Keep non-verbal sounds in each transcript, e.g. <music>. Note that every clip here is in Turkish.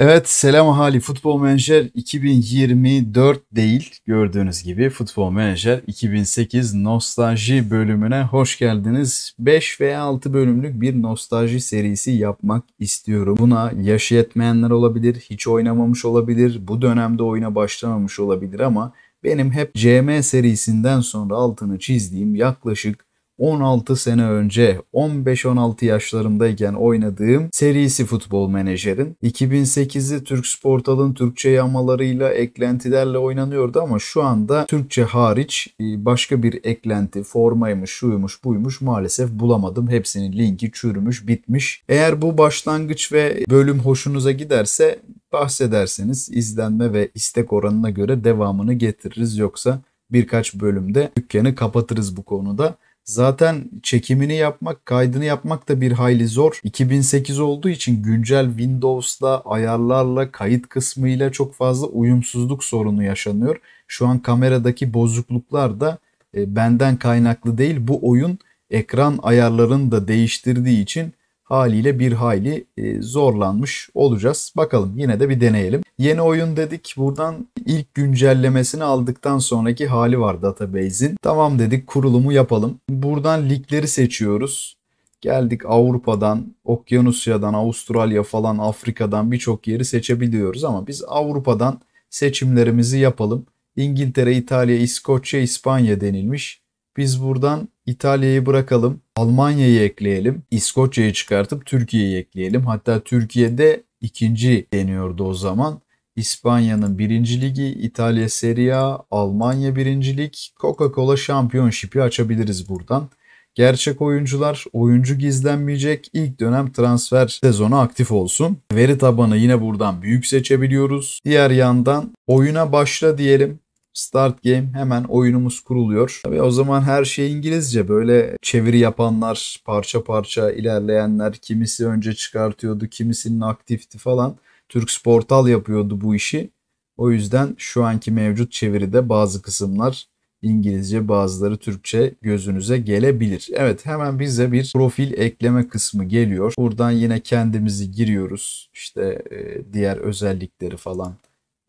Evet selam hali Futbol Manager 2024 değil gördüğünüz gibi Futbol Manager 2008 nostalji bölümüne hoş geldiniz. 5 veya 6 bölümlük bir nostalji serisi yapmak istiyorum. Buna yaş yetmeyenler olabilir, hiç oynamamış olabilir, bu dönemde oyuna başlamamış olabilir ama benim hep CM serisinden sonra altını çizdiğim yaklaşık 16 sene önce 15-16 yaşlarımdayken oynadığım serisi Futbol Menajer'in 2008'i Türk Sportal'ın Türkçe yamalarıyla eklentilerle oynanıyordu ama şu anda Türkçe hariç e, başka bir eklenti formaymış şuymuş buymuş maalesef bulamadım. Hepsinin linki çürümüş bitmiş. Eğer bu başlangıç ve bölüm hoşunuza giderse bahsederseniz izlenme ve istek oranına göre devamını getiririz yoksa birkaç bölümde dükkanı kapatırız bu konuda. Zaten çekimini yapmak, kaydını yapmak da bir hayli zor. 2008 olduğu için güncel Windows'la, ayarlarla, kayıt kısmıyla çok fazla uyumsuzluk sorunu yaşanıyor. Şu an kameradaki bozukluklar da e, benden kaynaklı değil. Bu oyun ekran ayarlarını da değiştirdiği için haliyle bir hayli e, zorlanmış olacağız. Bakalım yine de bir deneyelim. Yeni oyun dedik. Buradan ilk güncellemesini aldıktan sonraki hali var database'in. Tamam dedik kurulumu yapalım. Buradan ligleri seçiyoruz. Geldik Avrupa'dan, Okyanusya'dan, Avustralya falan, Afrika'dan birçok yeri seçebiliyoruz ama biz Avrupa'dan seçimlerimizi yapalım. İngiltere, İtalya, İskoçya, İspanya denilmiş. Biz buradan İtalya'yı bırakalım, Almanya'yı ekleyelim, İskoçya'yı çıkartıp Türkiye'yi ekleyelim. Hatta Türkiye'de ikinci deniyordu o zaman. İspanya'nın birinci ligi, İtalya Serie A, Almanya birincilik, Coca-Cola Championship'i açabiliriz buradan. Gerçek oyuncular, oyuncu gizlenmeyecek, ilk dönem transfer sezonu aktif olsun. Veri tabanı yine buradan büyük seçebiliyoruz. Diğer yandan oyuna başla diyelim. Start game hemen oyunumuz kuruluyor. Tabii o zaman her şey İngilizce. Böyle çeviri yapanlar, parça parça ilerleyenler, kimisi önce çıkartıyordu, kimisinin aktifti falan. Türk Sportal yapıyordu bu işi. O yüzden şu anki mevcut çeviride bazı kısımlar İngilizce bazıları Türkçe gözünüze gelebilir. Evet hemen bize bir profil ekleme kısmı geliyor. Buradan yine kendimizi giriyoruz. İşte e, diğer özellikleri falan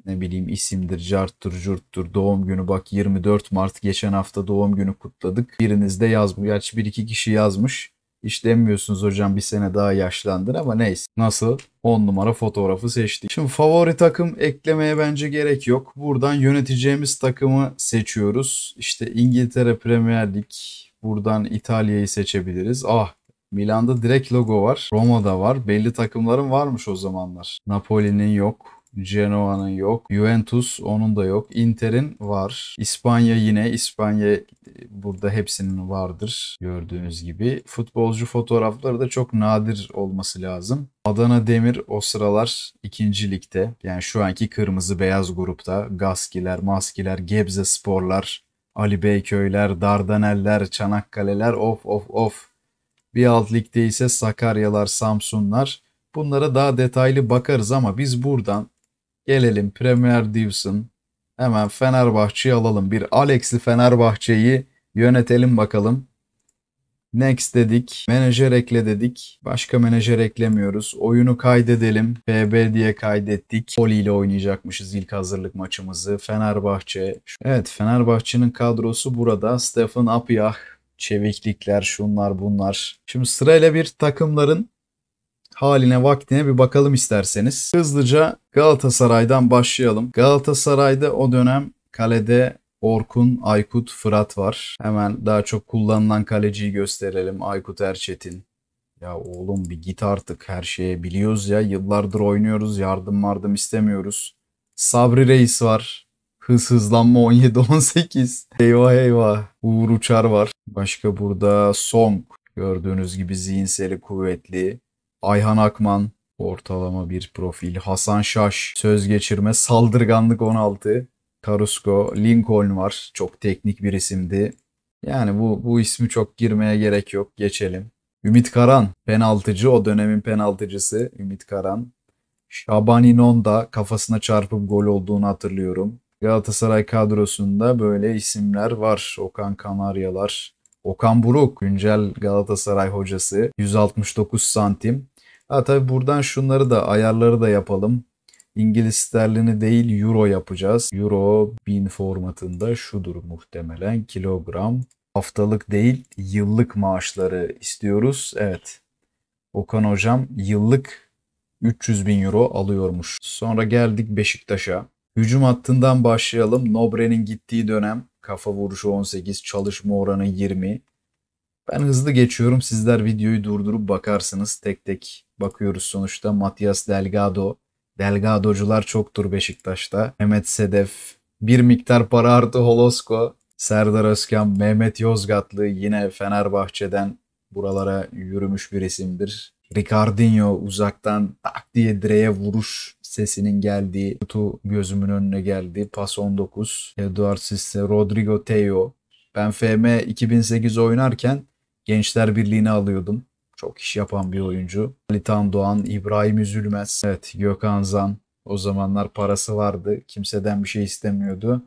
ne bileyim isimdir, carttır, curttur, doğum günü bak 24 Mart geçen hafta doğum günü kutladık. Biriniz de yazmış. Gerçi bir iki kişi yazmış. Hiç demiyorsunuz hocam bir sene daha yaşlandın ama neyse. Nasıl? 10 numara fotoğrafı seçtik. Şimdi favori takım eklemeye bence gerek yok. Buradan yöneteceğimiz takımı seçiyoruz. İşte İngiltere Premier Lig. Buradan İtalya'yı seçebiliriz. Ah Milan'da direkt logo var. Roma'da var. Belli takımların varmış o zamanlar. Napoli'nin yok. Genoa'nın yok. Juventus onun da yok. Inter'in var. İspanya yine. İspanya e, burada hepsinin vardır gördüğünüz gibi. Futbolcu fotoğrafları da çok nadir olması lazım. Adana Demir o sıralar ikinci ligde. Yani şu anki kırmızı beyaz grupta. Gaskiler, Maskiler, Gebze Sporlar, Ali Beyköyler, Dardaneller, Çanakkaleler of of of. Bir alt ligde ise Sakaryalar, Samsunlar. Bunlara daha detaylı bakarız ama biz buradan Gelelim Premier Divson. Hemen Fenerbahçe'yi alalım. Bir Alex'li Fenerbahçe'yi yönetelim bakalım. Next dedik. Menajer ekle dedik. Başka menajer eklemiyoruz. Oyunu kaydedelim. FB diye kaydettik. Poli ile oynayacakmışız ilk hazırlık maçımızı. Fenerbahçe. Evet Fenerbahçe'nin kadrosu burada. Stefan Apiyah. Çeviklikler şunlar bunlar. Şimdi sırayla bir takımların haline vaktine bir bakalım isterseniz. Hızlıca Galatasaray'dan başlayalım. Galatasaray'da o dönem kalede Orkun, Aykut, Fırat var. Hemen daha çok kullanılan kaleciyi gösterelim. Aykut Erçetin. Ya oğlum bir git artık her şeye biliyoruz ya. Yıllardır oynuyoruz. Yardım vardım istemiyoruz. Sabri Reis var. Hız hızlanma 17-18. Eyvah eyvah. Uğur Uçar var. Başka burada Song. Gördüğünüz gibi zihinseli kuvvetli. Ayhan Akman ortalama bir profil. Hasan Şaş söz geçirme. Saldırganlık 16. Karusko. Lincoln var. Çok teknik bir isimdi. Yani bu, bu ismi çok girmeye gerek yok. Geçelim. Ümit Karan penaltıcı. O dönemin penaltıcısı Ümit Karan. Şaban İnon da kafasına çarpıp gol olduğunu hatırlıyorum. Galatasaray kadrosunda böyle isimler var. Okan Kanaryalar, Okan Buruk güncel Galatasaray hocası 169 santim. Ha tabi buradan şunları da ayarları da yapalım. İngiliz sterlini değil euro yapacağız. Euro 1000 formatında şudur muhtemelen kilogram. Haftalık değil yıllık maaşları istiyoruz. Evet Okan hocam yıllık 300 bin euro alıyormuş. Sonra geldik Beşiktaş'a. Hücum hattından başlayalım. Nobre'nin gittiği dönem kafa vuruşu 18, çalışma oranı 20. Ben hızlı geçiyorum. Sizler videoyu durdurup bakarsınız. Tek tek bakıyoruz sonuçta. Matias Delgado. Delgadocular çoktur Beşiktaş'ta. Mehmet Sedef. Bir miktar para artı Holosko. Serdar Özkan, Mehmet Yozgatlı yine Fenerbahçe'den buralara yürümüş bir isimdir. Ricardinho uzaktan tak diye direğe vuruş sesinin geldiği, kutu gözümün önüne geldi pas 19, Eduard Sisse, Rodrigo Teo. Ben FM 2008 oynarken Gençler birliğini alıyordum. Çok iş yapan bir oyuncu. Ali Tan Doğan, İbrahim Üzülmez, evet Gökhan Zan. O zamanlar parası vardı. Kimseden bir şey istemiyordu.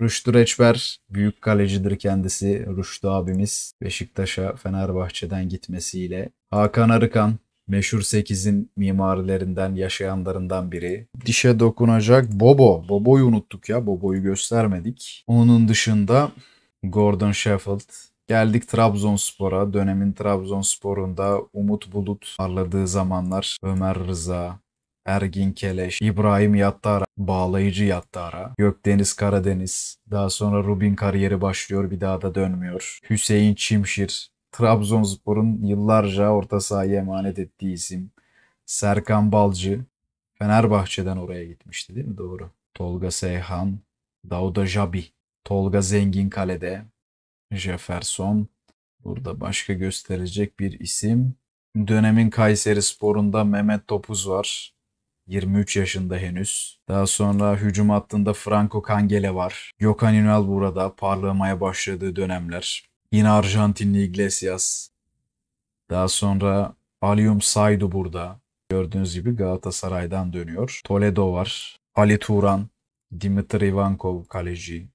Rüştü Reçber büyük kalecidir kendisi. Rüştü abimiz Beşiktaş'a Fenerbahçe'den gitmesiyle. Hakan Arıkan meşhur 8'in mimarilerinden, yaşayanlarından biri. Dişe dokunacak Bobo. Bobo'yu unuttuk ya. Bobo'yu göstermedik. Onun dışında Gordon Sheffield. Geldik Trabzonspor'a. Dönemin Trabzonspor'unda Umut Bulut parladığı zamanlar Ömer Rıza, Ergin Keleş, İbrahim Yattara, bağlayıcı Yattara, Gökdeniz Karadeniz, daha sonra Rubin kariyeri başlıyor bir daha da dönmüyor. Hüseyin Çimşir, Trabzonspor'un yıllarca orta sahaya emanet ettiği isim Serkan Balcı Fenerbahçe'den oraya gitmişti değil mi? Doğru. Tolga Seyhan, Dauda Jabi, Tolga Zengin Kale'de, Jefferson. Burada başka gösterecek bir isim. Dönemin Kayseri Spor'unda Mehmet Topuz var. 23 yaşında henüz. Daha sonra hücum hattında Franco Kangele var. Gökhan Ünal burada parlamaya başladığı dönemler. Yine Arjantinli Iglesias. Daha sonra Alium Saydu burada. Gördüğünüz gibi Galatasaray'dan dönüyor. Toledo var. Ali Turan, Dimitri Ivankov kaleci.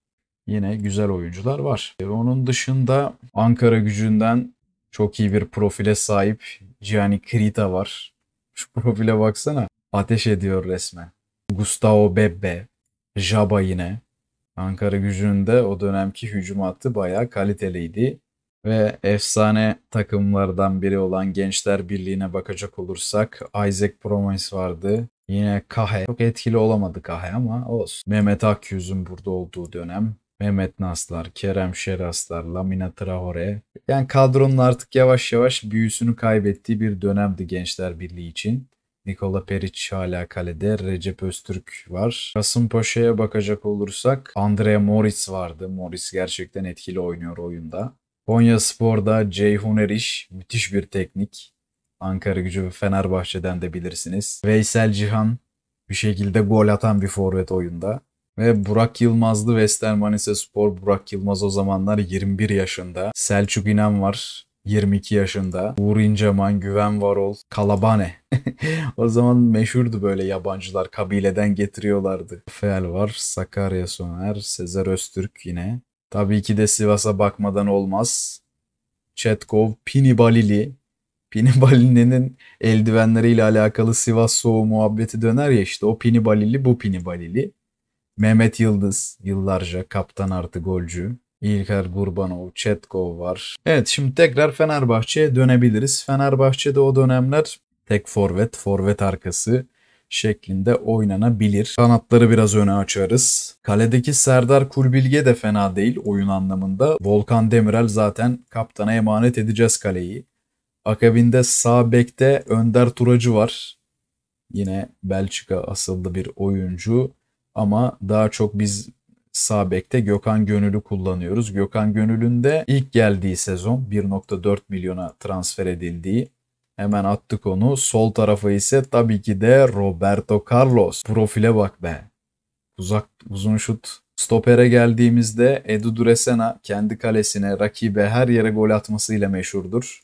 Yine güzel oyuncular var. E, onun dışında Ankara gücünden çok iyi bir profile sahip Gianni Krita var. Şu profile baksana. Ateş ediyor resmen. Gustavo Bebe. Jaba yine. Ankara gücünde o dönemki hücum hattı bayağı kaliteliydi. Ve efsane takımlardan biri olan Gençler Birliği'ne bakacak olursak Isaac Promise vardı. Yine Kahe. Çok etkili olamadı Kahe ama olsun. Mehmet Akyüz'ün burada olduğu dönem. Mehmet Naslar, Kerem Şeraslar, Lamina Traore. Yani kadronun artık yavaş yavaş büyüsünü kaybettiği bir dönemdi Gençler Birliği için. Nikola Peric hala kalede. Recep Öztürk var. Kasım Kasımpaşa'ya bakacak olursak Andrea Moritz vardı. Moritz gerçekten etkili oynuyor oyunda. Konya Spor'da Ceyhun Eriş müthiş bir teknik. Ankara gücü ve Fenerbahçe'den de bilirsiniz. Veysel Cihan bir şekilde gol atan bir forvet oyunda. Ve Burak Yılmazlı Western Manisa Spor. Burak Yılmaz o zamanlar 21 yaşında. Selçuk İnan var. 22 yaşında. Uğur İnceman, Güven Varol, Kalabane. <laughs> o zaman meşhurdu böyle yabancılar. Kabileden getiriyorlardı. Fel var, Sakarya Soner, Sezer Öztürk yine. Tabii ki de Sivas'a bakmadan olmaz. Çetkov, Pini Balili. Pini Balili'nin eldivenleriyle alakalı Sivas soğuğu muhabbeti döner ya işte. O Pini Balili bu Pini Balili. Mehmet Yıldız yıllarca kaptan artı golcü. İlker Gurbanov, Çetkov var. Evet şimdi tekrar Fenerbahçe'ye dönebiliriz. Fenerbahçe'de o dönemler tek forvet, forvet arkası şeklinde oynanabilir. Kanatları biraz öne açarız. Kaledeki Serdar Kurbilge de fena değil oyun anlamında. Volkan Demirel zaten kaptana emanet edeceğiz kaleyi. Akabinde sağ bekte Önder Turacı var. Yine Belçika asıllı bir oyuncu ama daha çok biz Sağ bekte Gökhan Gönül'ü kullanıyoruz. Gökhan Gönül'ün de ilk geldiği sezon 1.4 milyona transfer edildiği Hemen attık onu. Sol tarafa ise tabii ki de Roberto Carlos. Profile bak be. Uzak uzun şut. Stopere geldiğimizde Edu Duresena kendi kalesine, rakibe her yere gol atmasıyla meşhurdur.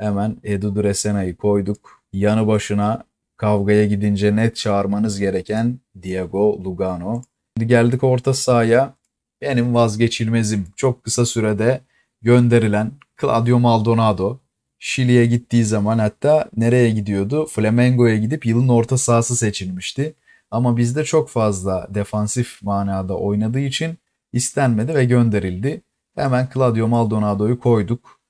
Hemen Edu Duresena'yı koyduk. Yanı başına kavgaya gidince net çağırmanız gereken Diego Lugano geldik orta sahaya. Benim vazgeçilmezim. Çok kısa sürede gönderilen Claudio Maldonado. Şili'ye gittiği zaman hatta nereye gidiyordu? Flamengo'ya gidip yılın orta sahası seçilmişti. Ama bizde çok fazla defansif manada oynadığı için istenmedi ve gönderildi. Hemen Claudio Maldonado'yu koyduk.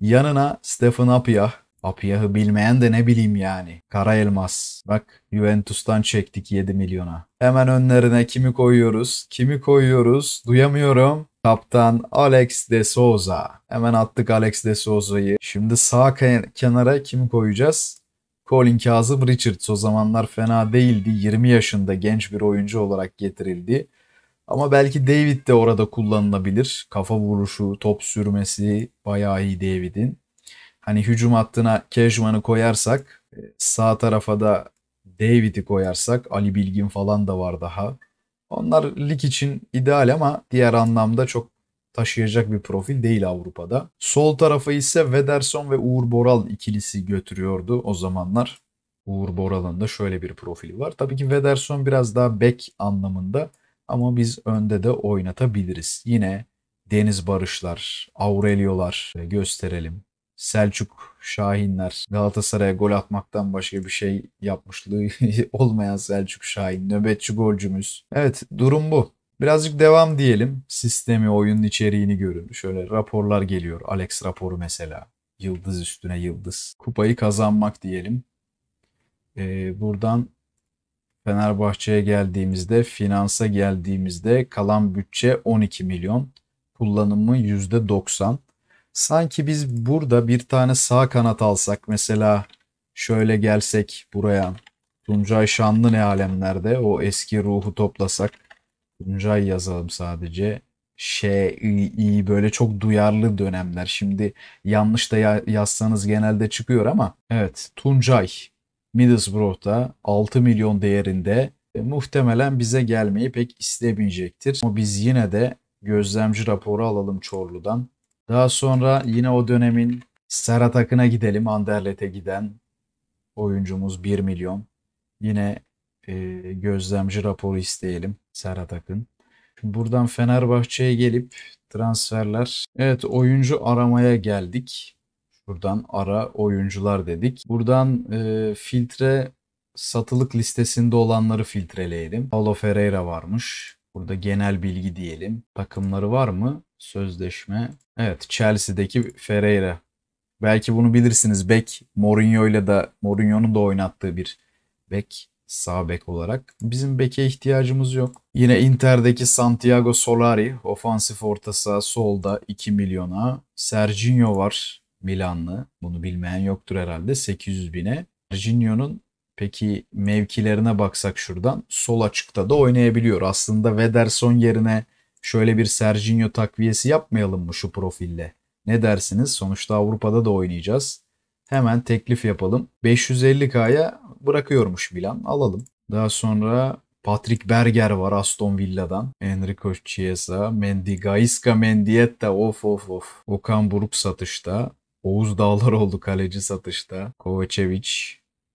Yanına Stefan Apia Apiyah'ı bilmeyen de ne bileyim yani. Kara elmas. Bak Juventus'tan çektik 7 milyona. Hemen önlerine kimi koyuyoruz? Kimi koyuyoruz? Duyamıyorum. Kaptan Alex de Souza. Hemen attık Alex de Souza'yı. Şimdi sağ kenara kimi koyacağız? Colin Kazım Richards o zamanlar fena değildi. 20 yaşında genç bir oyuncu olarak getirildi. Ama belki David de orada kullanılabilir. Kafa vuruşu, top sürmesi bayağı iyi David'in hani hücum hattına Kejman'ı koyarsak e, sağ tarafa da David'i koyarsak Ali Bilgin falan da var daha. Onlar lig için ideal ama diğer anlamda çok taşıyacak bir profil değil Avrupa'da. Sol tarafı ise Vederson ve Uğur Boral ikilisi götürüyordu o zamanlar. Uğur Boral'ın da şöyle bir profili var. Tabii ki Vederson biraz daha bek anlamında ama biz önde de oynatabiliriz. Yine Deniz Barışlar, Aurelio'lar e, gösterelim. Selçuk Şahinler Galatasaray'a gol atmaktan başka bir şey yapmışlığı <laughs> olmayan Selçuk Şahin nöbetçi golcümüz. Evet durum bu. Birazcık devam diyelim. Sistemi, oyunun içeriğini görün. Şöyle raporlar geliyor. Alex raporu mesela. Yıldız üstüne yıldız. Kupayı kazanmak diyelim. Ee, buradan Fenerbahçe'ye geldiğimizde, finansa geldiğimizde kalan bütçe 12 milyon. Kullanımı %90. Sanki biz burada bir tane sağ kanat alsak mesela şöyle gelsek buraya. Tuncay Şanlı ne alemlerde o eski ruhu toplasak. Tuncay yazalım sadece. Şey iyi böyle çok duyarlı dönemler. Şimdi yanlış da yazsanız genelde çıkıyor ama evet Tuncay Middlesbrough'da 6 milyon değerinde e, muhtemelen bize gelmeyi pek istemeyecektir. Ama biz yine de gözlemci raporu alalım Çorlu'dan. Daha sonra yine o dönemin Serhat gidelim. Anderlet'e giden oyuncumuz 1 milyon. Yine e, gözlemci raporu isteyelim Serhat buradan Fenerbahçe'ye gelip transferler. Evet oyuncu aramaya geldik. Buradan ara oyuncular dedik. Buradan e, filtre satılık listesinde olanları filtreleyelim. Paulo Ferreira varmış. Burada genel bilgi diyelim. Takımları var mı? Sözleşme. Evet Chelsea'deki Ferreira. Belki bunu bilirsiniz. Bek Mourinho ile de Mourinho'nun da oynattığı bir bek sağ bek olarak. Bizim beke ihtiyacımız yok. Yine Inter'deki Santiago Solari ofansif orta saha solda 2 milyona. Serginho var Milanlı. Bunu bilmeyen yoktur herhalde 800 bine. Serginho'nun peki mevkilerine baksak şuradan sol açıkta da oynayabiliyor. Aslında Vederson yerine Şöyle bir Serginho takviyesi yapmayalım mı şu profille? Ne dersiniz? Sonuçta Avrupa'da da oynayacağız. Hemen teklif yapalım. 550K'ya bırakıyormuş Milan. Alalım. Daha sonra Patrick Berger var Aston Villa'dan. Enrico Chiesa, Mendy, Gaisca Mendieta of of of. Okan Buruk satışta. Oğuz Dağlar oldu kaleci satışta. Kovacevic,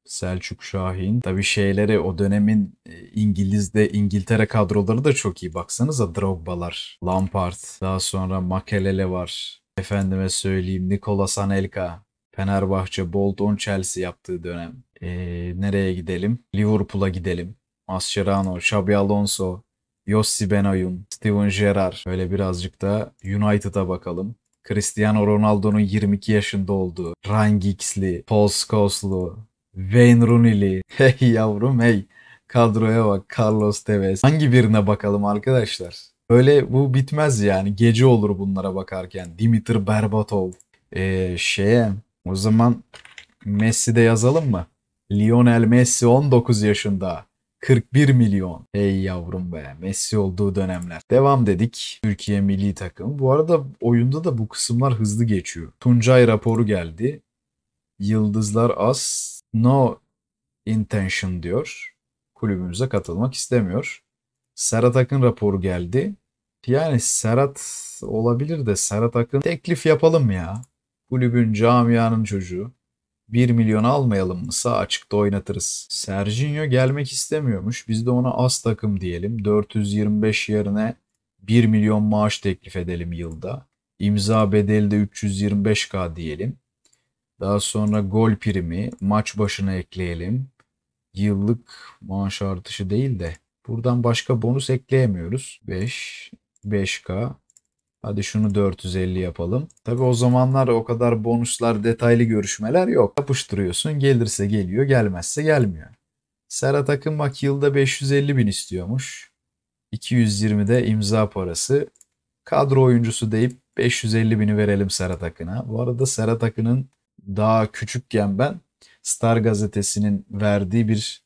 Selçuk Şahin. tabi şeyleri o dönemin e, İngiliz'de İngiltere kadroları da çok iyi. Baksanıza Drogba'lar, Lampard, daha sonra Makelele var. Efendime söyleyeyim Nikola Sanelka Fenerbahçe, Bolton, Chelsea yaptığı dönem. Ee, nereye gidelim? Liverpool'a gidelim. Mascherano, Xabi Alonso, Yossi Benayoun, Steven Gerrard. Böyle birazcık da United'a bakalım. Cristiano Ronaldo'nun 22 yaşında olduğu, Ryan Giggs'li, Paul Scholes'lu, Wayne Rooney'li. <laughs> Hey yavrum hey. Kadroya bak Carlos Tevez. Hangi birine bakalım arkadaşlar? Böyle bu bitmez yani. Gece olur bunlara bakarken. Dimitri Berbatov. Ee, şeye o zaman Messi de yazalım mı? Lionel Messi 19 yaşında. 41 milyon. Hey yavrum be Messi olduğu dönemler. Devam dedik. Türkiye milli takım. Bu arada oyunda da bu kısımlar hızlı geçiyor. Tuncay raporu geldi. Yıldızlar az no intention diyor. Kulübümüze katılmak istemiyor. Serhat Akın raporu geldi. Yani Serhat olabilir de Serhat Akın teklif yapalım ya. Kulübün, camianın çocuğu. 1 milyon almayalım mı? Sağ açıkta oynatırız. Serginho gelmek istemiyormuş. Biz de ona az takım diyelim. 425 yerine 1 milyon maaş teklif edelim yılda. İmza bedeli de 325k diyelim. Daha sonra gol primi maç başına ekleyelim. Yıllık maaş artışı değil de buradan başka bonus ekleyemiyoruz. 5 5K Hadi şunu 450 yapalım. Tabi o zamanlar o kadar bonuslar, detaylı görüşmeler yok. Yapıştırıyorsun gelirse geliyor, gelmezse gelmiyor. Serhat Akın bak yılda 550 bin istiyormuş. 220 de imza parası. Kadro oyuncusu deyip 550 bini verelim Serhat Akın'a. Bu arada Serhat Akın'ın daha küçükken ben Star gazetesinin verdiği bir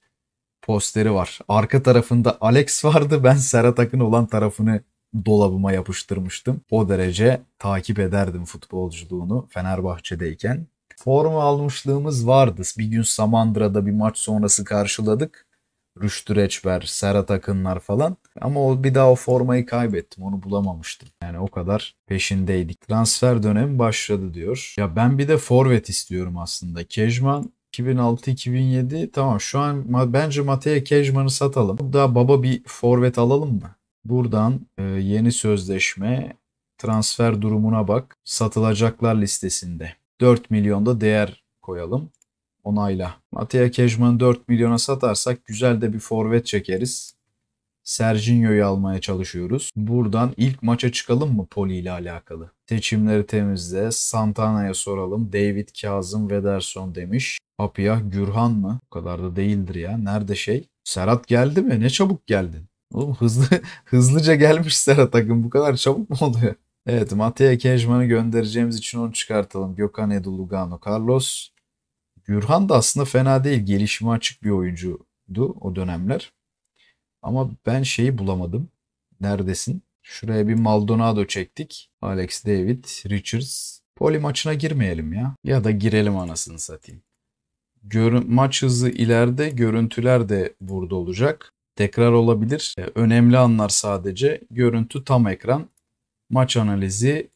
posteri var. Arka tarafında Alex vardı. Ben Serhat Akın olan tarafını dolabıma yapıştırmıştım. O derece takip ederdim futbolculuğunu Fenerbahçe'deyken. Forma almışlığımız vardı. Bir gün Samandıra'da bir maç sonrası karşıladık. Rüştü Reçber, Serhat Akınlar falan. Ama o bir daha o formayı kaybettim. Onu bulamamıştım. Yani o kadar peşindeydik. Transfer dönemi başladı diyor. Ya ben bir de forvet istiyorum aslında. Kejman 2006-2007 tamam şu an bence Mateo Kejman'ı satalım. Daha baba bir forvet alalım mı? Buradan e, yeni sözleşme transfer durumuna bak. Satılacaklar listesinde. 4 milyonda değer koyalım. Onayla. Mateo Kejman'ı 4 milyona satarsak güzel de bir forvet çekeriz. Serginho'yu almaya çalışıyoruz. Buradan ilk maça çıkalım mı Poli ile alakalı? Seçimleri temizle. Santana'ya soralım. David Kazım Vederson demiş. Apia Gürhan mı? O kadar da değildir ya. Nerede şey? Serhat geldi mi? Ne çabuk geldin. Oğlum hızlı <laughs> hızlıca gelmiş Serhat Akın. Bu kadar çabuk mu oluyor? Evet Matteo Kejman'ı göndereceğimiz için onu çıkartalım. Gökhan Edu Lugano Carlos. Gürhan da aslında fena değil. Gelişimi açık bir oyuncuydu o dönemler. Ama ben şeyi bulamadım. Neredesin? Şuraya bir Maldonado çektik. Alex David, Richards. Poli maçına girmeyelim ya. Ya da girelim anasını satayım. Görün maç hızı ileride, görüntüler de burada olacak. Tekrar olabilir. E, önemli anlar sadece. Görüntü tam ekran. Maç analizi,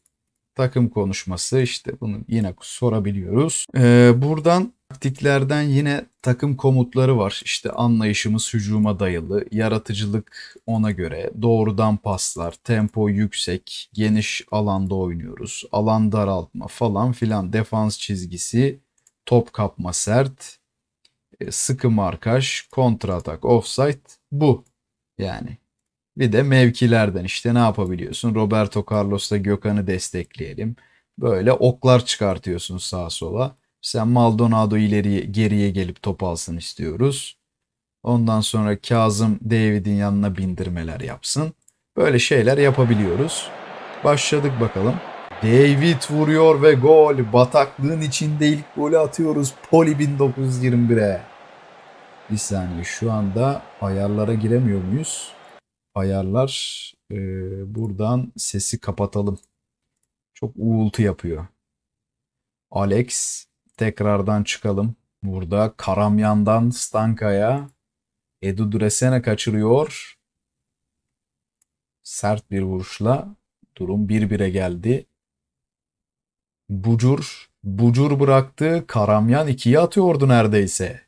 takım konuşması işte bunu yine sorabiliyoruz. Ee, buradan Taktiklerden yine takım komutları var. İşte anlayışımız hücuma dayalı, yaratıcılık ona göre, doğrudan paslar, tempo yüksek, geniş alanda oynuyoruz, alan daraltma falan filan, defans çizgisi, top kapma sert, e, sıkı markaj, kontra atak, offside bu yani. Bir de mevkilerden işte ne yapabiliyorsun? Roberto Carlos'la Gökhan'ı destekleyelim. Böyle oklar çıkartıyorsun sağa sola. Mesela Maldonado ileriye geriye gelip top alsın istiyoruz. Ondan sonra Kazım David'in yanına bindirmeler yapsın. Böyle şeyler yapabiliyoruz. Başladık bakalım. David vuruyor ve gol. Bataklığın içinde ilk golü atıyoruz. Poli 1921'e. Bir saniye şu anda ayarlara giremiyor muyuz? Ayarlar e, buradan sesi kapatalım. Çok uğultu yapıyor. Alex tekrardan çıkalım. Burada Karamyan'dan Stanka'ya Edu Dresene kaçırıyor. Sert bir vuruşla durum 1-1'e geldi. Bucur, Bucur bıraktı. Karamyan 2'ye atıyordu neredeyse.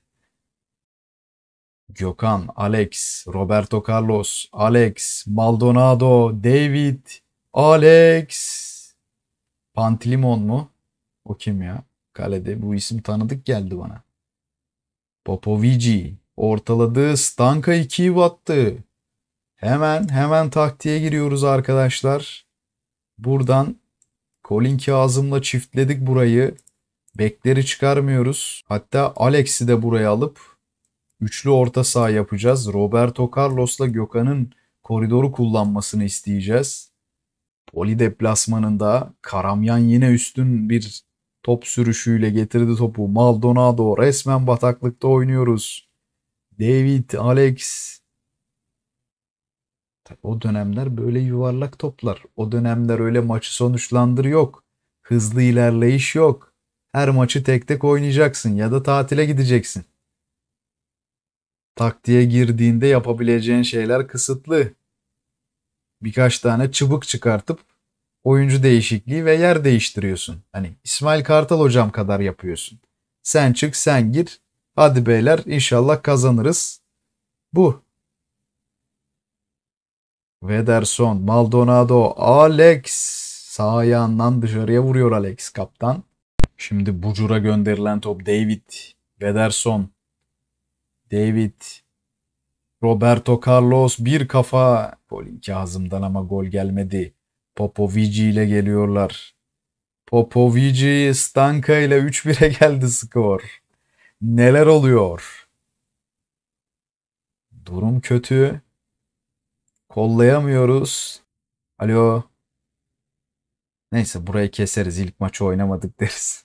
Gökhan, Alex, Roberto Carlos, Alex, Maldonado, David, Alex. Pantilimon mu? O kim ya? Kalede bu isim tanıdık geldi bana. Popovici ortaladı. Stanka 2'yi battı. Hemen hemen taktiğe giriyoruz arkadaşlar. Buradan Colin Kazım'la çiftledik burayı. Bekleri çıkarmıyoruz. Hatta Alex'i de buraya alıp üçlü orta saha yapacağız. Roberto Carlos'la Gökhan'ın koridoru kullanmasını isteyeceğiz. Poli deplasmanında Karamyan yine üstün bir Top sürüşüyle getirdi topu. Maldonado resmen bataklıkta oynuyoruz. David, Alex. Tabii o dönemler böyle yuvarlak toplar. O dönemler öyle maçı sonuçlandır yok. Hızlı ilerleyiş yok. Her maçı tek tek oynayacaksın ya da tatile gideceksin. Taktiğe girdiğinde yapabileceğin şeyler kısıtlı. Birkaç tane çubuk çıkartıp oyuncu değişikliği ve yer değiştiriyorsun. Hani İsmail Kartal hocam kadar yapıyorsun. Sen çık sen gir. Hadi beyler inşallah kazanırız. Bu. Vederson, Maldonado, Alex. Sağ ayağından dışarıya vuruyor Alex kaptan. Şimdi Bucur'a gönderilen top David, Vederson, David, Roberto Carlos bir kafa. Golün Kazım'dan ama gol gelmedi. Popovici ile geliyorlar. Popovici Stanka ile 3-1'e geldi skor. Neler oluyor? Durum kötü. Kollayamıyoruz. Alo. Neyse burayı keseriz. İlk maçı oynamadık <laughs> deriz.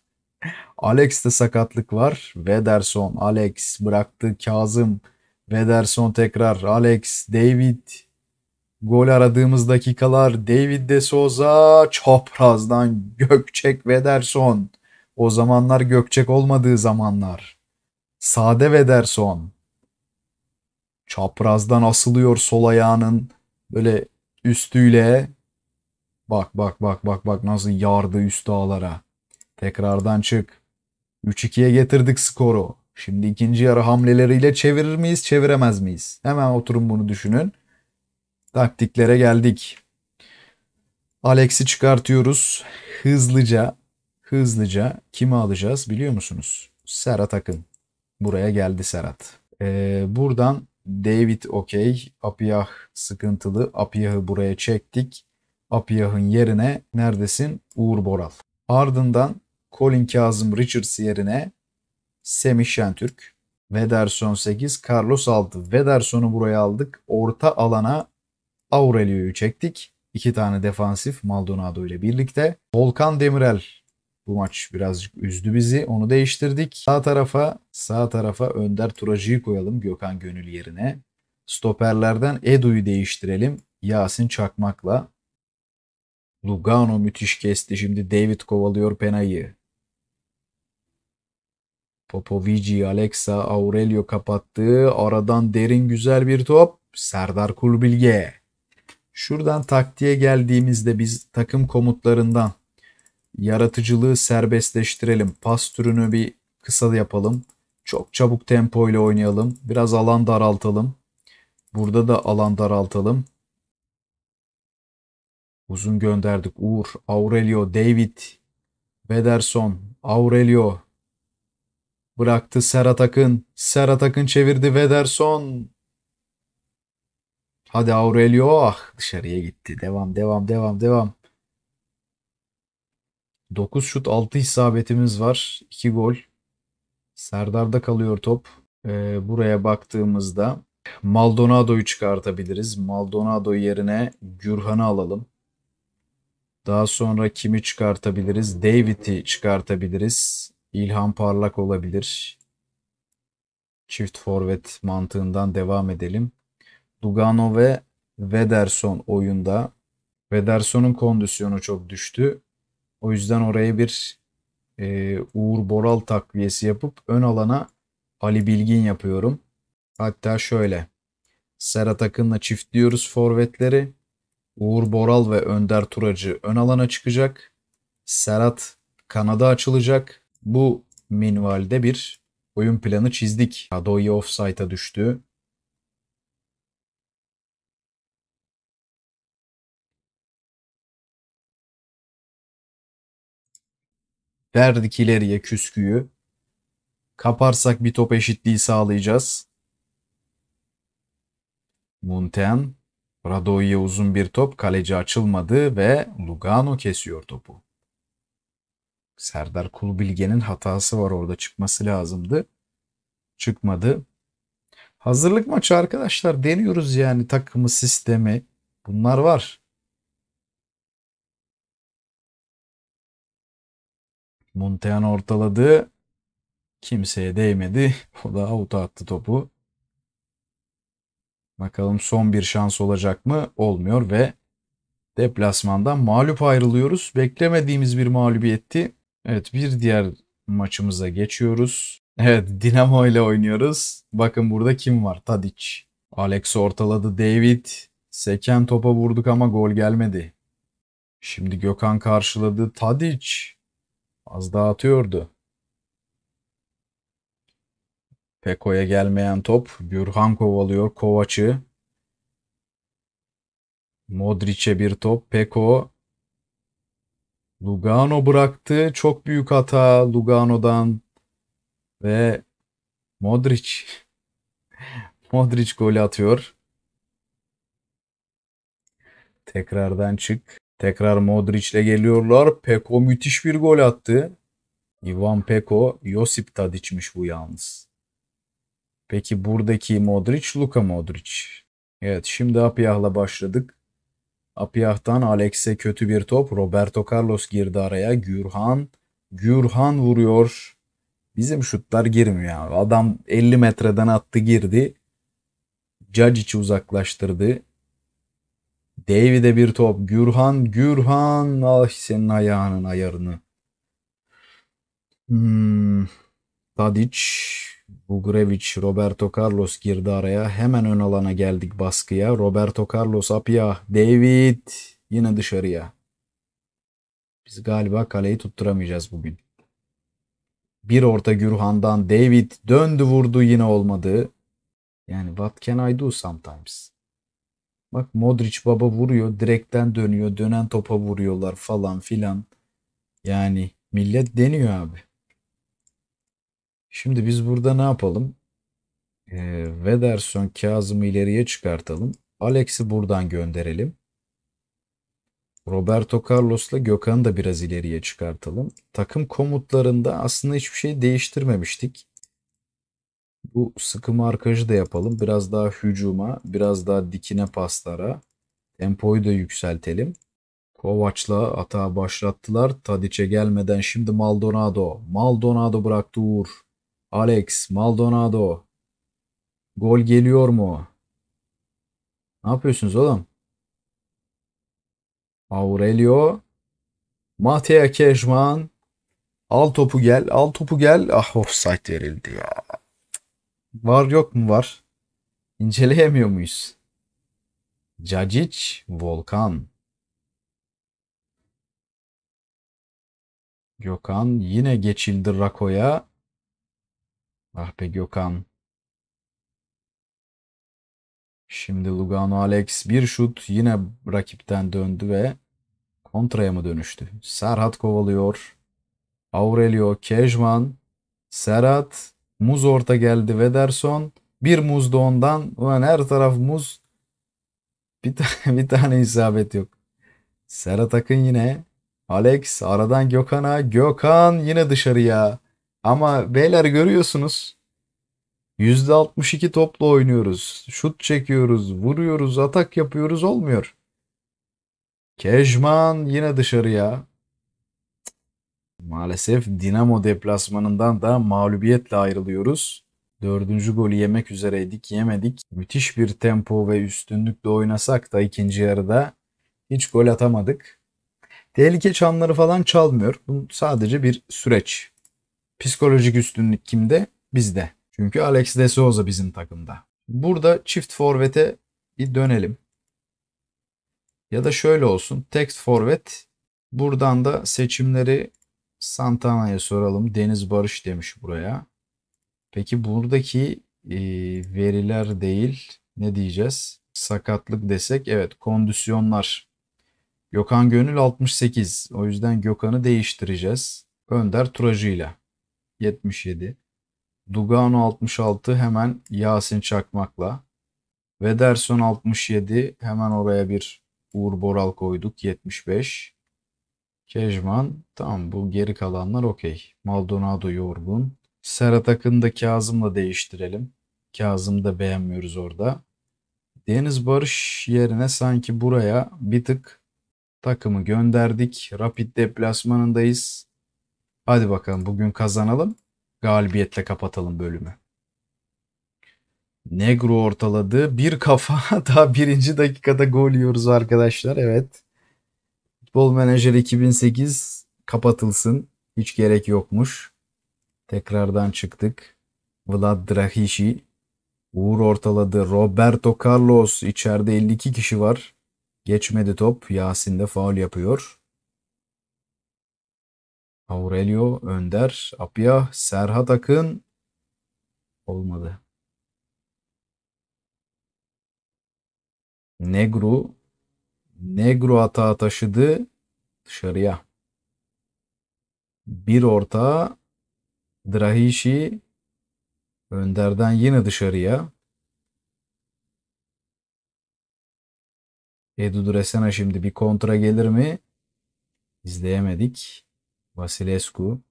Alex'te sakatlık var. Vederson, Alex bıraktı. Kazım, Vederson tekrar. Alex, David, Gol aradığımız dakikalar David de Souza, çaprazdan Gökçek Vederson. O zamanlar Gökçek olmadığı zamanlar. Sade Vederson. Çaprazdan asılıyor sol ayağının böyle üstüyle. Bak bak bak bak bak nasıl yardı üst ağlara. Tekrardan çık. 3-2'ye getirdik skoru. Şimdi ikinci yarı hamleleriyle çevirir miyiz, çeviremez miyiz? Hemen oturun bunu düşünün. Taktiklere geldik. Alex'i çıkartıyoruz. Hızlıca, hızlıca kimi alacağız biliyor musunuz? Serhat Akın. Buraya geldi Serhat. Ee, buradan David okey. Apiyah sıkıntılı. Apiyah'ı buraya çektik. Apiyah'ın yerine neredesin? Uğur Boral. Ardından Colin Kazım Richards yerine Semih Şentürk. Vederson 8, Carlos 6. Vederson'u buraya aldık. Orta alana Aurelio'yu çektik. İki tane defansif Maldonado ile birlikte. Volkan Demirel bu maç birazcık üzdü bizi. Onu değiştirdik. Sağ tarafa sağ tarafa Önder Turacı'yı koyalım Gökhan Gönül yerine. Stoperlerden Edu'yu değiştirelim. Yasin Çakmak'la. Lugano müthiş kesti. Şimdi David kovalıyor penayı. Popovici, Alexa, Aurelio kapattı. Aradan derin güzel bir top. Serdar Kulbilge. Şuradan taktiğe geldiğimizde biz takım komutlarından yaratıcılığı serbestleştirelim. Pas türünü bir kısa yapalım. Çok çabuk tempo ile oynayalım. Biraz alan daraltalım. Burada da alan daraltalım. Uzun gönderdik. Uğur, Aurelio, David, Bederson, Aurelio. Bıraktı Serhat Akın. Serhat Akın çevirdi Vederson. Hadi Aurelio ah dışarıya gitti. Devam devam devam devam. 9 şut 6 isabetimiz var. 2 gol. Serdar'da kalıyor top. Ee, buraya baktığımızda Maldonado'yu çıkartabiliriz. Maldonado yerine Gürhan'ı alalım. Daha sonra kimi çıkartabiliriz? David'i çıkartabiliriz. İlhan Parlak olabilir. Çift forvet mantığından devam edelim. Lugano ve Vederson oyunda. Vederson'un kondisyonu çok düştü. O yüzden oraya bir e, Uğur Boral takviyesi yapıp ön alana Ali Bilgin yapıyorum. Hatta şöyle. Serhat Akın'la çiftliyoruz forvetleri. Uğur Boral ve Önder Turacı ön alana çıkacak. Serhat kanada açılacak. Bu minvalde bir oyun planı çizdik. Adoyi offside'a düştü. Verdik ileriye küsküyü. Kaparsak bir top eşitliği sağlayacağız. Munten. Radoi'ye uzun bir top kaleci açılmadı ve Lugano kesiyor topu. Serdar Kulbilge'nin hatası var orada çıkması lazımdı. Çıkmadı. Hazırlık maçı arkadaşlar deniyoruz yani takımı sistemi. Bunlar var. Muntean ortaladı. Kimseye değmedi. <laughs> O da avuta attı topu. Bakalım son bir şans olacak mı? Olmuyor ve deplasmandan mağlup ayrılıyoruz. Beklemediğimiz bir mağlubiyetti. Evet bir diğer maçımıza geçiyoruz. Evet Dinamo ile oynuyoruz. Bakın burada kim var? Tadic. Alex ortaladı David. Seken topa vurduk ama gol gelmedi. Şimdi Gökhan karşıladı Tadic. Az dağıtıyordu. Peko'ya gelmeyen top. Bürhan kovalıyor Kovaç'ı. Modric'e bir top. Peko. Lugano bıraktı. Çok büyük hata Lugano'dan. Ve Modric. <laughs> Modric gol atıyor. Tekrardan çık. Tekrar Modric'le geliyorlar. Peko müthiş bir gol attı. Ivan Peko, Josip Tadic'miş bu yalnız. Peki buradaki Modric, Luka Modric. Evet şimdi Apiahl'a başladık. Apiahtan Alex'e kötü bir top. Roberto Carlos girdi araya. Gürhan. Gürhan vuruyor. Bizim şutlar girmiyor abi. Adam 50 metreden attı girdi. Cacic'i uzaklaştırdı. David'e bir top. Gürhan, Gürhan. Ah senin ayağının ayarını. Hmm. Tadic, Bugrevich, Roberto Carlos girdi araya. Hemen ön alana geldik baskıya. Roberto Carlos, Apia, David yine dışarıya. Biz galiba kaleyi tutturamayacağız bugün. Bir orta Gürhan'dan David döndü vurdu yine olmadı. Yani what can I do sometimes? Bak Modric baba vuruyor, direkten dönüyor, dönen topa vuruyorlar falan filan. Yani millet deniyor abi. Şimdi biz burada ne yapalım? Ee, Wederson Kazım'ı ileriye çıkartalım. Alex'i buradan gönderelim. Roberto Carlos'la Gökhan'ı da biraz ileriye çıkartalım. Takım komutlarında aslında hiçbir şey değiştirmemiştik. Bu sıkı markajı da yapalım. Biraz daha hücuma, biraz daha dikine paslara. Tempoyu da yükseltelim. Kovaç'la atağı başlattılar. Tadiç'e gelmeden şimdi Maldonado. Maldonado bıraktı Uğur. Alex, Maldonado. Gol geliyor mu? Ne yapıyorsunuz oğlum? Aurelio. Matea Kejman. Al topu gel, al topu gel. Ah offside verildi ya var yok mu var? İnceleyemiyor muyuz? Cacic Volkan. Gökhan yine geçildi Rako'ya. Ah be Gökhan. Şimdi Lugano Alex bir şut yine rakipten döndü ve kontraya mı dönüştü? Serhat kovalıyor. Aurelio Kejman. Serhat Muz orta geldi Vederson. Bir muz da ondan. Ulan her taraf muz. Bir, ta <laughs> bir tane isabet yok. Serhat Akın yine. Alex aradan Gökhan'a. Gökhan yine dışarıya. Ama beyler görüyorsunuz. %62 toplu oynuyoruz. Şut çekiyoruz, vuruyoruz, atak yapıyoruz olmuyor. Kejman yine dışarıya. Maalesef Dinamo deplasmanından da mağlubiyetle ayrılıyoruz. Dördüncü golü yemek üzereydik, yemedik. Müthiş bir tempo ve üstünlükle oynasak da ikinci yarıda hiç gol atamadık. Tehlike çanları falan çalmıyor. Bu sadece bir süreç. Psikolojik üstünlük kimde? Bizde. Çünkü Alex de Souza bizim takımda. Burada çift forvete bir dönelim. Ya da şöyle olsun. Tek forvet buradan da seçimleri Santana'ya soralım. Deniz Barış demiş buraya. Peki buradaki e, veriler değil ne diyeceğiz? Sakatlık desek evet kondisyonlar. Gökhan Gönül 68. O yüzden Gökhan'ı değiştireceğz. Önder Turacı'yla 77. Dugano 66 hemen Yasin Çakmak'la. Vederson 67 hemen oraya bir Uğur Boral koyduk 75. Kejman tamam bu geri kalanlar okey. Maldonado yorgun. Serhat Akın'ı Kazım'la değiştirelim. Kazım'ı da beğenmiyoruz orada. Deniz Barış yerine sanki buraya bir tık takımı gönderdik. Rapid deplasmanındayız. Hadi bakalım bugün kazanalım. Galibiyetle kapatalım bölümü. Negro ortaladı. Bir kafa <laughs> daha birinci dakikada gol yiyoruz arkadaşlar. Evet. Futbol Manager 2008 kapatılsın. Hiç gerek yokmuş. Tekrardan çıktık. Vlad Drahişi. Uğur ortaladı. Roberto Carlos içeride 52 kişi var. Geçmedi top. Yasin de faul yapıyor. Aurelio, Önder, Apia, Serhat Akın. Olmadı. Negru Negro atağı taşıdı dışarıya. Bir orta Drahişi Önder'den yine dışarıya. Edu Dresena şimdi bir kontra gelir mi? İzleyemedik. Vasilescu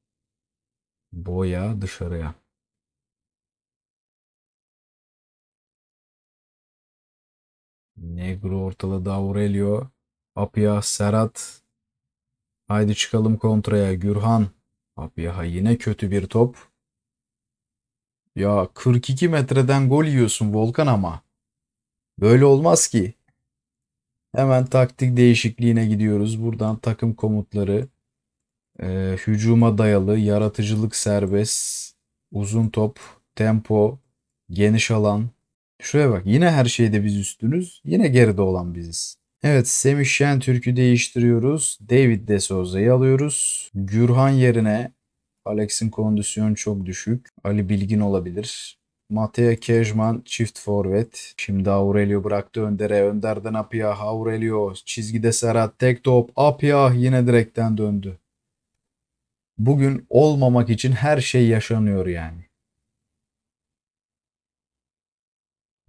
Boya dışarıya. Negro ortaladı Aurelio. Apia, Serat. Haydi çıkalım kontraya. Gürhan. Apia'ya yine kötü bir top. Ya 42 metreden gol yiyorsun Volkan ama. Böyle olmaz ki. Hemen taktik değişikliğine gidiyoruz. Buradan takım komutları. E, hücuma dayalı, yaratıcılık serbest, uzun top, tempo, geniş alan, Şuraya bak yine her şeyde biz üstünüz. Yine geride olan biziz. Evet Semih Şen Türk'ü değiştiriyoruz. David De Souza'yı alıyoruz. Gürhan yerine Alex'in kondisyonu çok düşük. Ali Bilgin olabilir. Mateo Kejman çift forvet. Şimdi Aurelio bıraktı Önder'e. Önder'den Apiyah. Aurelio çizgide Serhat. Tek top. Apiyah yine direkten döndü. Bugün olmamak için her şey yaşanıyor yani.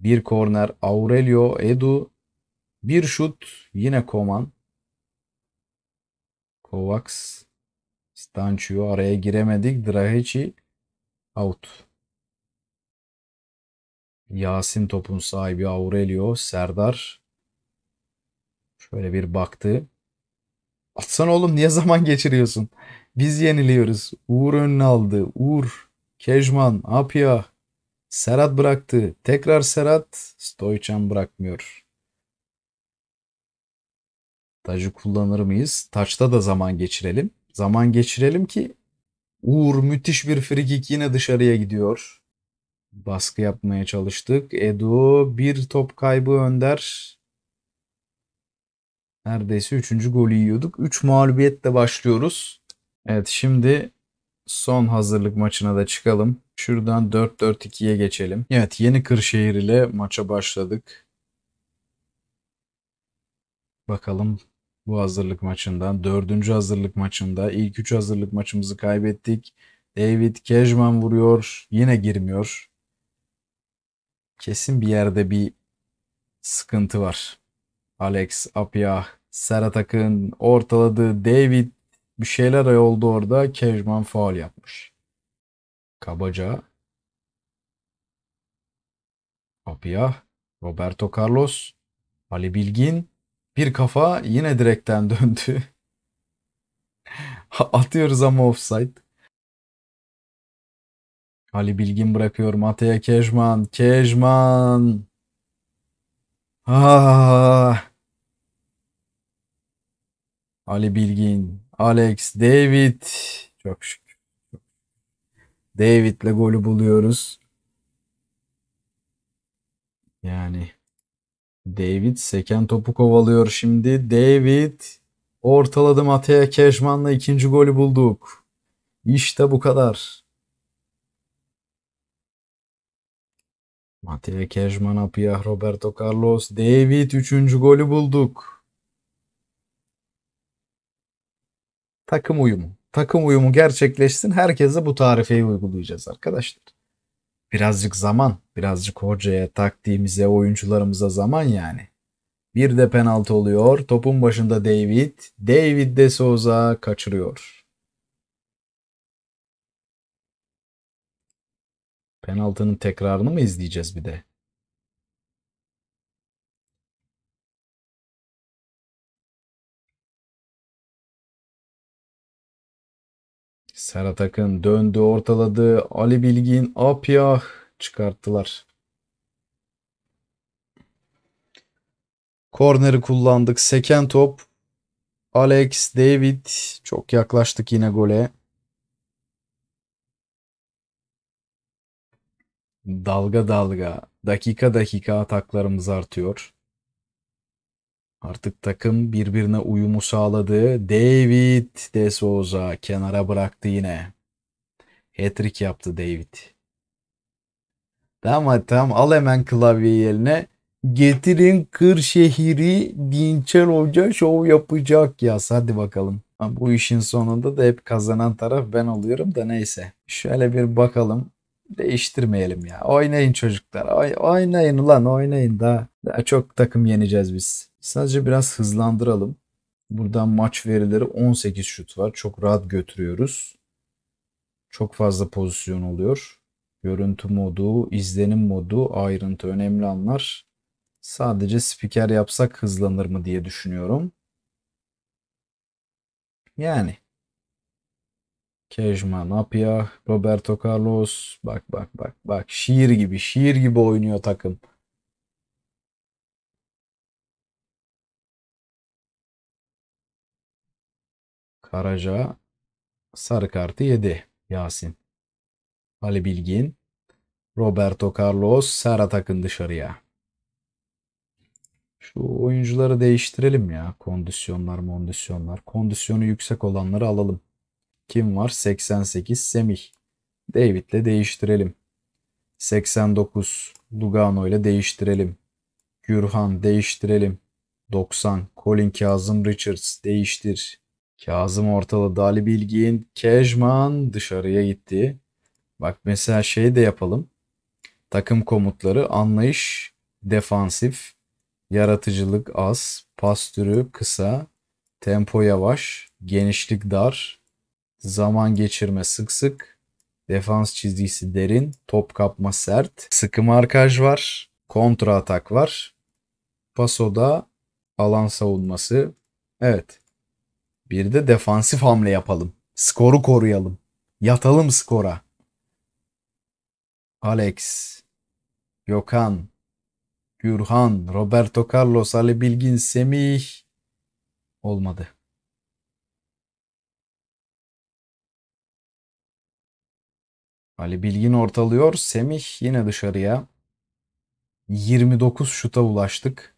Bir korner Aurelio Edu. Bir şut yine Koman. Kovacs. Stancio araya giremedik. Drahici out. Yasin topun sahibi Aurelio. Serdar. Şöyle bir baktı. Atsan oğlum niye zaman geçiriyorsun? Biz yeniliyoruz. Uğur önüne aldı. Uğur, Kejman, Apia, Serhat bıraktı. Tekrar Serhat. Stoyçan bırakmıyor. Tacı kullanır mıyız? Taçta da zaman geçirelim. Zaman geçirelim ki Uğur müthiş bir frikik yine dışarıya gidiyor. Baskı yapmaya çalıştık. Edo bir top kaybı önder. Neredeyse üçüncü golü yiyorduk. Üç mağlubiyetle başlıyoruz. Evet şimdi son hazırlık maçına da çıkalım. Şuradan 4-4-2'ye geçelim. Evet yeni Kırşehir ile maça başladık. Bakalım bu hazırlık maçından. Dördüncü hazırlık maçında ilk üç hazırlık maçımızı kaybettik. David Kejman vuruyor. Yine girmiyor. Kesin bir yerde bir sıkıntı var. Alex Apia, Serhat Akın ortaladı. David bir şeyler oldu orada. Kejman faal yapmış kabaca Papiyah, Roberto Carlos, Ali Bilgin bir kafa yine direkten döndü. <laughs> Atıyoruz ama offside. Ali Bilgin bırakıyor Mateya Kejman. Kejman. Ah. Ali Bilgin, Alex, David. Çok şükür. David'le golü buluyoruz. Yani David seken topu kovalıyor şimdi. David ortaladı Mateya Keşman'la ikinci golü bulduk. İşte bu kadar. Mateya Keşman, Apia, Roberto Carlos, David üçüncü golü bulduk. Takım uyumu takım uyumu gerçekleşsin. Herkese bu tarifeyi uygulayacağız arkadaşlar. Birazcık zaman, birazcık hocaya, taktiğimize, oyuncularımıza zaman yani. Bir de penaltı oluyor. Topun başında David. David de Souza kaçırıyor. Penaltının tekrarını mı izleyeceğiz bir de? Serhat Akın döndü ortaladı. Ali Bilgin Apya çıkarttılar. Korneri kullandık. Seken top. Alex, David. Çok yaklaştık yine gole. Dalga dalga, dakika dakika ataklarımız artıyor. Artık takım birbirine uyumu sağladı. David De Souza kenara bıraktı yine. Hat-trick yaptı David. Tamam tamam al hemen klavyeyi eline. Getirin Kırşehir'i Dinçer Hoca şov yapacak ya. Hadi bakalım. Bu işin sonunda da hep kazanan taraf ben oluyorum da neyse. Şöyle bir bakalım. Değiştirmeyelim ya. Oynayın çocuklar. Oynayın ulan oynayın daha. Daha çok takım yeneceğiz biz. Sadece biraz hızlandıralım. Buradan maç verileri 18 şut var. Çok rahat götürüyoruz. Çok fazla pozisyon oluyor. Görüntü modu, izlenim modu, ayrıntı önemli anlar. Sadece spiker yapsak hızlanır mı diye düşünüyorum. Yani. Kejman Apia, Roberto Carlos. Bak bak bak bak şiir gibi şiir gibi oynuyor takım. Karaca sarı kartı yedi Yasin. Ali Bilgin, Roberto Carlos, Serhat Akın dışarıya. Şu oyuncuları değiştirelim ya. Kondisyonlar, kondisyonlar. Kondisyonu yüksek olanları alalım. Kim var? 88 Semih. David'le değiştirelim. 89 Lugano ile değiştirelim. Gürhan değiştirelim. 90 Colin Kazım Richards değiştir. Kazım ortalı dali Bilgin, Kejman dışarıya gitti. Bak mesela şey de yapalım. Takım komutları anlayış, defansif, yaratıcılık az, pas türü kısa, tempo yavaş, genişlik dar, zaman geçirme sık sık, defans çizgisi derin, top kapma sert, sıkı markaj var, kontra atak var. Pasoda alan savunması. Evet. Bir de defansif hamle yapalım. Skoru koruyalım. Yatalım skora. Alex, Gökhan, Gürhan, Roberto Carlos, Ali Bilgin, Semih olmadı. Ali Bilgin ortalıyor. Semih yine dışarıya. 29 şuta ulaştık.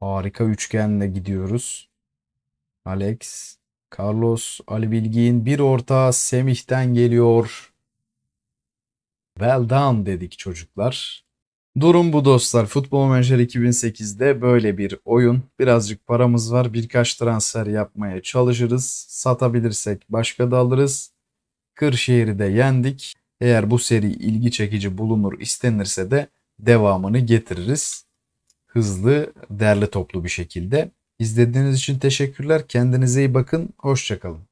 Harika üçgenle gidiyoruz. Alex, Carlos, Ali Bilgi'nin bir orta Semih'ten geliyor. Well done dedik çocuklar. Durum bu dostlar. Futbol Manager 2008'de böyle bir oyun. Birazcık paramız var. Birkaç transfer yapmaya çalışırız. Satabilirsek başka da alırız. Kırşehir'i de yendik. Eğer bu seri ilgi çekici bulunur istenirse de devamını getiririz hızlı, derli toplu bir şekilde. İzlediğiniz için teşekkürler. Kendinize iyi bakın. Hoşçakalın.